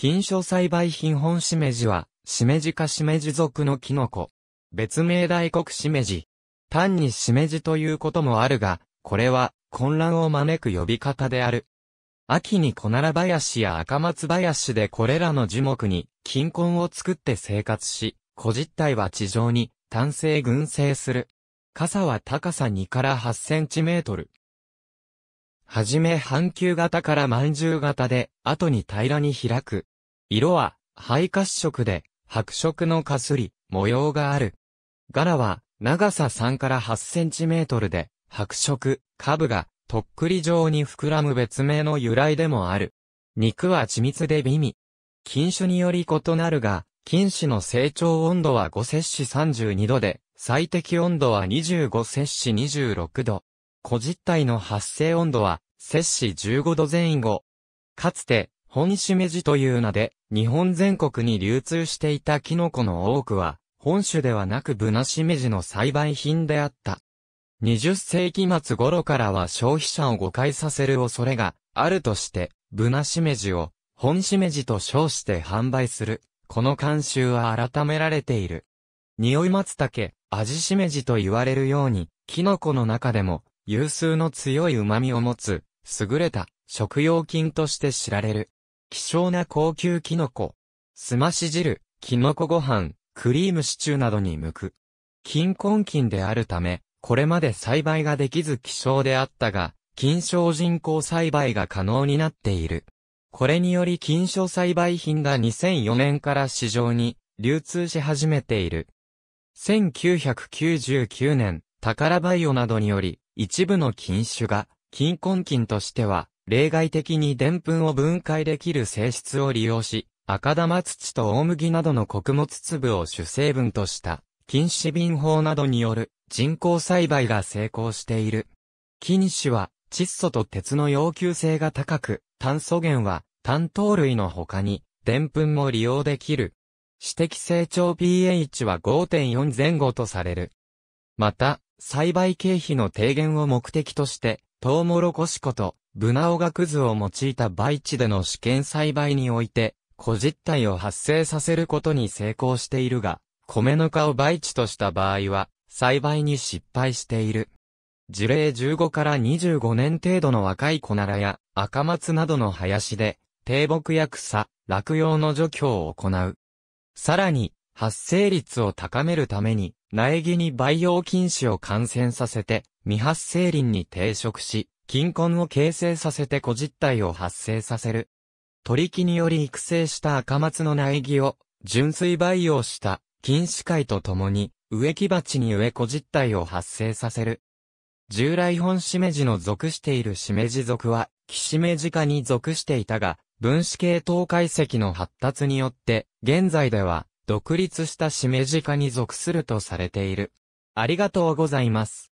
金床栽培品本しめじは、しめじかしめじ属のキノコ。別名大黒しめじ。単にしめじということもあるが、これは混乱を招く呼び方である。秋に小奈良林や赤松林でこれらの樹木に金根を作って生活し、小実体は地上に単成群生する。傘は高さ2から8センチメートル。はじめ半球型から饅頭型で、後に平らに開く。色は、肺褐色で、白色のかすり、模様がある。柄は、長さ3から8センチメートルで、白色、下部が、とっくり状に膨らむ別名の由来でもある。肉は緻密で微味。菌種により異なるが、菌種の成長温度は5摂氏32度で、最適温度は25摂氏26度。小実体の発生温度は摂氏15度前後。かつて、本しめじという名で、日本全国に流通していたキノコの多くは、本種ではなくブナしめじの栽培品であった。20世紀末頃からは消費者を誤解させる恐れがあるとして、ブナしめじを本しめじと称して販売する。この慣習は改められている。匂い松茸、味しめじと言われるように、キノコの中でも有数の強い旨味を持つ優れた食用菌として知られる。希少な高級キノコ。すまし汁、キノコご飯、クリームシチューなどに向く。金根菌であるため、これまで栽培ができず希少であったが、菌床人工栽培が可能になっている。これにより菌床栽培品が2004年から市場に流通し始めている。1999年、宝バイオなどにより、一部の菌種が金根菌としては、例外的に澱粉を分解できる性質を利用し、赤玉土と大麦などの穀物粒を主成分とした、菌糸瓶法などによる人工栽培が成功している。菌糸は窒素と鉄の要求性が高く、炭素源は炭糖類の他に、澱粉も利用できる。指摘成長 pH は5.4前後とされる。また、栽培経費の低減を目的として、トウモロコシ粉とブナオガクズを用いた培地での試験栽培において、小実体を発生させることに成功しているが、米ぬかを培地とした場合は、栽培に失敗している。樹齢15から25年程度の若いコナラや赤松などの林で、低木や草、落葉の除去を行う。さらに、発生率を高めるために、苗木に培養菌糸を感染させて、未発生林に抵触し、菌根を形成させて小実体を発生させる。取木により育成した赤松の苗木を、純粋培養した菌糸界と共に、植木鉢に植え小実体を発生させる。従来本しめじの属しているしめじ属は、キシメジ科に属していたが、分子系統解析の発達によって、現在では、独立したしめじかに属するとされている。ありがとうございます。